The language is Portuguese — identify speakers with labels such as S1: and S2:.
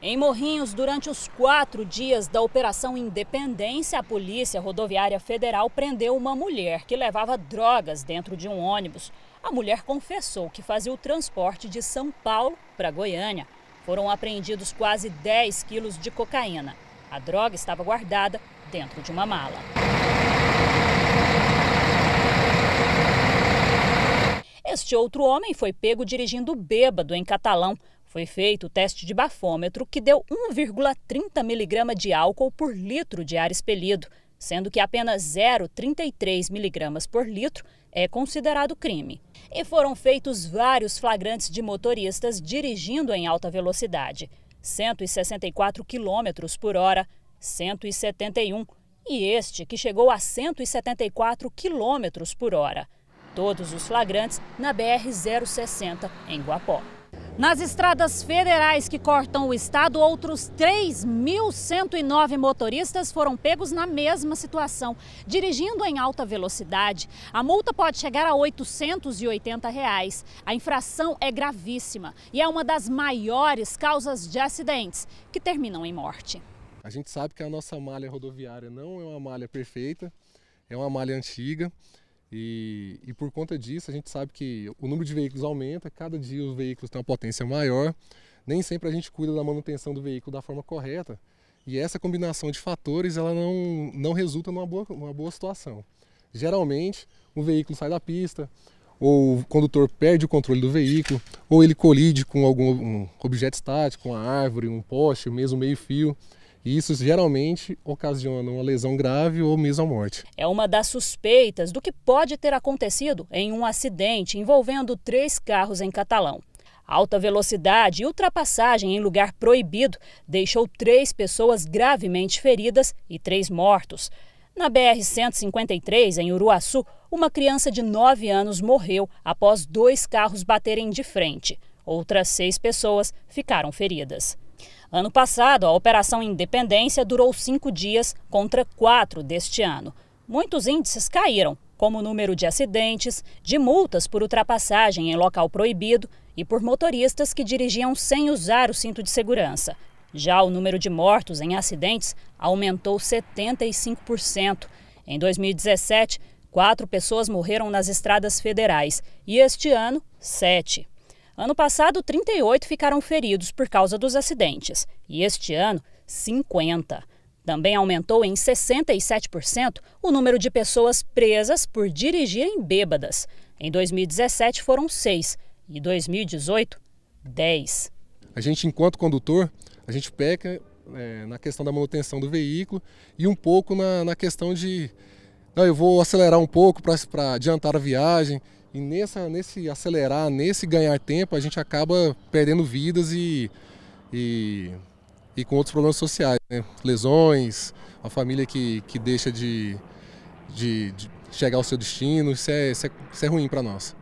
S1: Em Morrinhos, durante os quatro dias da Operação Independência, a Polícia Rodoviária Federal prendeu uma mulher que levava drogas dentro de um ônibus. A mulher confessou que fazia o transporte de São Paulo para Goiânia. Foram apreendidos quase 10 quilos de cocaína. A droga estava guardada dentro de uma mala. Este outro homem foi pego dirigindo bêbado em Catalão. Foi feito o teste de bafômetro, que deu 1,30 miligrama de álcool por litro de ar expelido, sendo que apenas 0,33 miligramas por litro é considerado crime. E foram feitos vários flagrantes de motoristas dirigindo em alta velocidade, 164 quilômetros por hora, 171 e este que chegou a 174 quilômetros por hora. Todos os flagrantes na BR-060, em Guapó. Nas estradas federais que cortam o estado, outros 3.109 motoristas foram pegos na mesma situação, dirigindo em alta velocidade. A multa pode chegar a R$ 880. Reais. A infração é gravíssima e é uma das maiores causas de acidentes que terminam em morte.
S2: A gente sabe que a nossa malha rodoviária não é uma malha perfeita, é uma malha antiga. E, e, por conta disso, a gente sabe que o número de veículos aumenta, cada dia os veículos têm uma potência maior, nem sempre a gente cuida da manutenção do veículo da forma correta. E essa combinação de fatores ela não, não resulta numa boa, numa boa situação. Geralmente, o veículo sai da pista, ou o condutor perde o controle do veículo, ou ele colide com algum um objeto estático, uma árvore, um poste, mesmo meio-fio. E isso geralmente ocasiona uma lesão grave ou mesmo a morte.
S1: É uma das suspeitas do que pode ter acontecido em um acidente envolvendo três carros em Catalão. Alta velocidade e ultrapassagem em lugar proibido deixou três pessoas gravemente feridas e três mortos. Na BR-153, em Uruaçu, uma criança de 9 anos morreu após dois carros baterem de frente. Outras seis pessoas ficaram feridas. Ano passado, a Operação Independência durou cinco dias contra quatro deste ano. Muitos índices caíram, como o número de acidentes, de multas por ultrapassagem em local proibido e por motoristas que dirigiam sem usar o cinto de segurança. Já o número de mortos em acidentes aumentou 75%. Em 2017, quatro pessoas morreram nas estradas federais e este ano, sete. Ano passado, 38 ficaram feridos por causa dos acidentes e este ano, 50. Também aumentou em 67% o número de pessoas presas por dirigirem bêbadas. Em 2017 foram 6 e 2018, 10. A gente,
S2: enquanto condutor, a gente peca é, na questão da manutenção do veículo e um pouco na, na questão de não, eu vou acelerar um pouco para adiantar a viagem. E nessa, nesse acelerar, nesse ganhar tempo, a gente acaba perdendo vidas e, e, e com outros problemas sociais, né? lesões, a família que, que deixa de, de, de chegar ao seu destino, isso é, isso é, isso é ruim para nós.